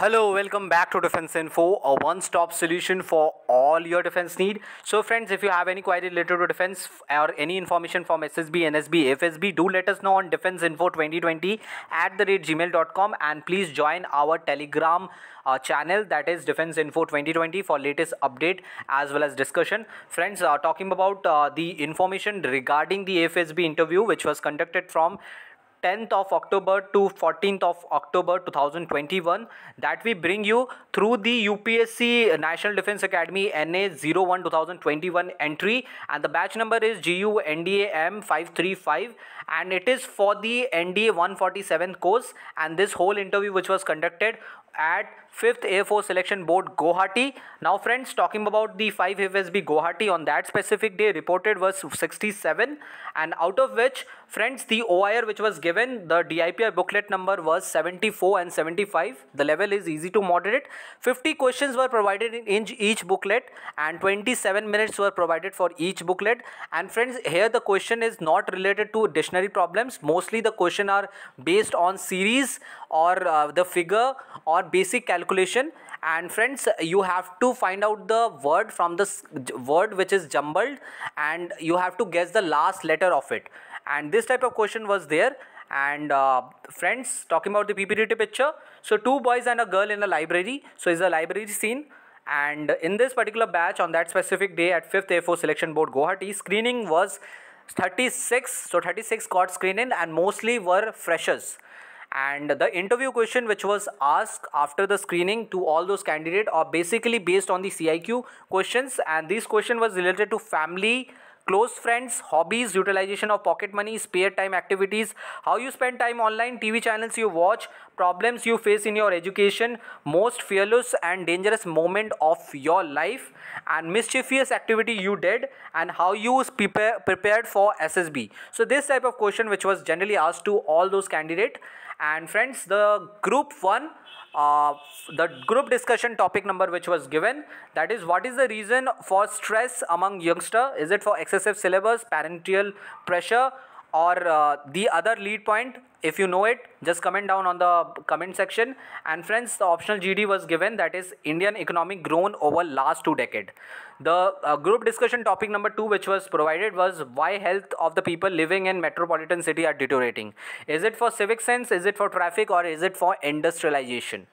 Hello, welcome back to Defense Info, a one-stop solution for all your defense need. So friends, if you have any query related to defense or any information from SSB, NSB, FSB, do let us know on info 2020 at the rate gmail.com and please join our telegram uh, channel that is Defense Info 2020 for latest update as well as discussion. Friends, uh, talking about uh, the information regarding the FSB interview which was conducted from 10th of October to 14th of October 2021 that we bring you through the UPSC National Defense Academy NA01 2021 entry and the batch number is GU M 535 and it is for the NDA 147th course and this whole interview which was conducted at 5th Air Force Selection Board Guwahati. Now friends talking about the 5 FSB Guwahati on that specific day reported was 67 and out of which friends the OIR which was given given. The DIPI booklet number was 74 and 75. The level is easy to moderate. 50 questions were provided in each booklet and 27 minutes were provided for each booklet. And friends, here the question is not related to dictionary problems. Mostly the question are based on series or uh, the figure or basic calculation. And friends, you have to find out the word from the word which is jumbled and you have to guess the last letter of it and this type of question was there and uh, friends talking about the PPT picture so two boys and a girl in a library so it's a library scene and in this particular batch on that specific day at 5th AFo selection board Guwahati screening was 36 so 36 got screened in and mostly were freshers and the interview question which was asked after the screening to all those candidates are basically based on the CIQ questions and this question was related to family close friends, hobbies, utilization of pocket money, spare time activities, how you spend time online, TV channels you watch, problems you face in your education, most fearless and dangerous moment of your life, and mischievous activity you did, and how you prepare, prepared for SSB. So this type of question which was generally asked to all those candidate. And friends, the group one uh, the group discussion topic number which was given that is what is the reason for stress among youngster is it for excessive syllabus parental pressure or uh, the other lead point if you know it just comment down on the comment section and friends the optional gd was given that is indian economy grown over last two decade the uh, group discussion topic number 2 which was provided was why health of the people living in metropolitan city are deteriorating is it for civic sense is it for traffic or is it for industrialization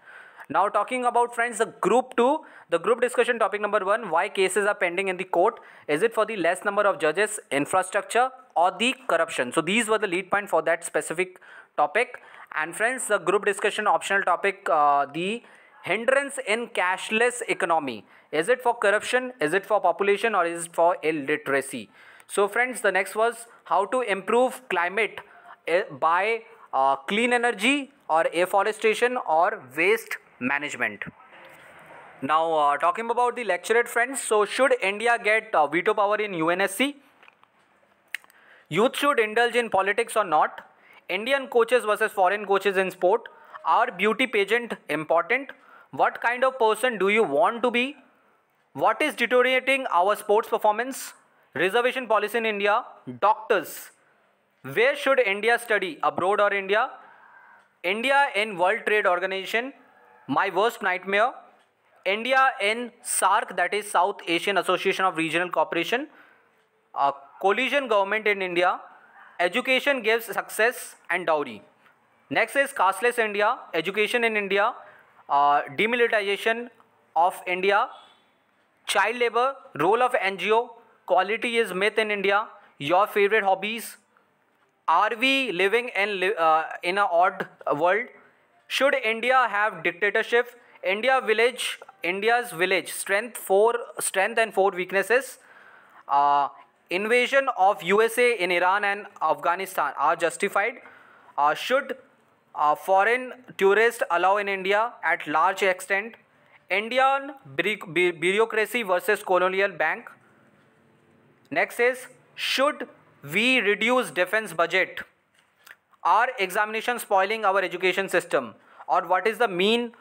now talking about friends, the group 2, the group discussion topic number 1, why cases are pending in the court? Is it for the less number of judges, infrastructure or the corruption? So these were the lead point for that specific topic. And friends, the group discussion optional topic, uh, the hindrance in cashless economy. Is it for corruption, is it for population or is it for illiteracy? So friends, the next was how to improve climate eh, by uh, clean energy or afforestation or waste management. Now, uh, talking about the lecturate, friends, so should India get uh, veto power in UNSC? Youth should indulge in politics or not? Indian coaches versus foreign coaches in sport? Are beauty pageant important? What kind of person do you want to be? What is deteriorating our sports performance? Reservation policy in India? Doctors. Where should India study? Abroad or India? India in World Trade Organization? My worst nightmare India in SARC, that is South Asian Association of Regional Cooperation, a coalition government in India, education gives success and dowry. Next is casteless India, education in India, demilitarization of India, child labor, role of NGO, quality is myth in India, your favorite hobbies, are we living in, uh, in a odd world? should India have dictatorship? India village, India's village strength four strength and four weaknesses. Uh, invasion of USA in Iran and Afghanistan are justified. Uh, should uh, foreign tourists allow in India at large extent? Indian bureaucracy versus colonial bank. Next is should we reduce defense budget? Are examinations spoiling our education system? Or what is the mean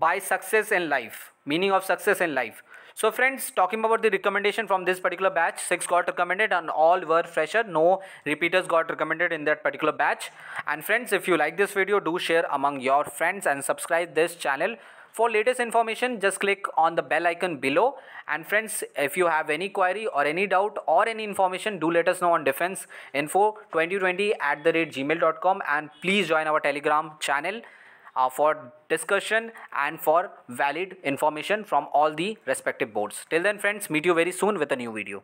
by success in life? Meaning of success in life. So friends, talking about the recommendation from this particular batch, 6 got recommended and all were fresher. No repeaters got recommended in that particular batch. And friends, if you like this video, do share among your friends and subscribe this channel for latest information, just click on the bell icon below. And friends, if you have any query or any doubt or any information, do let us know on defenseinfo2020 at the rate gmail.com and please join our telegram channel uh, for discussion and for valid information from all the respective boards. Till then friends, meet you very soon with a new video.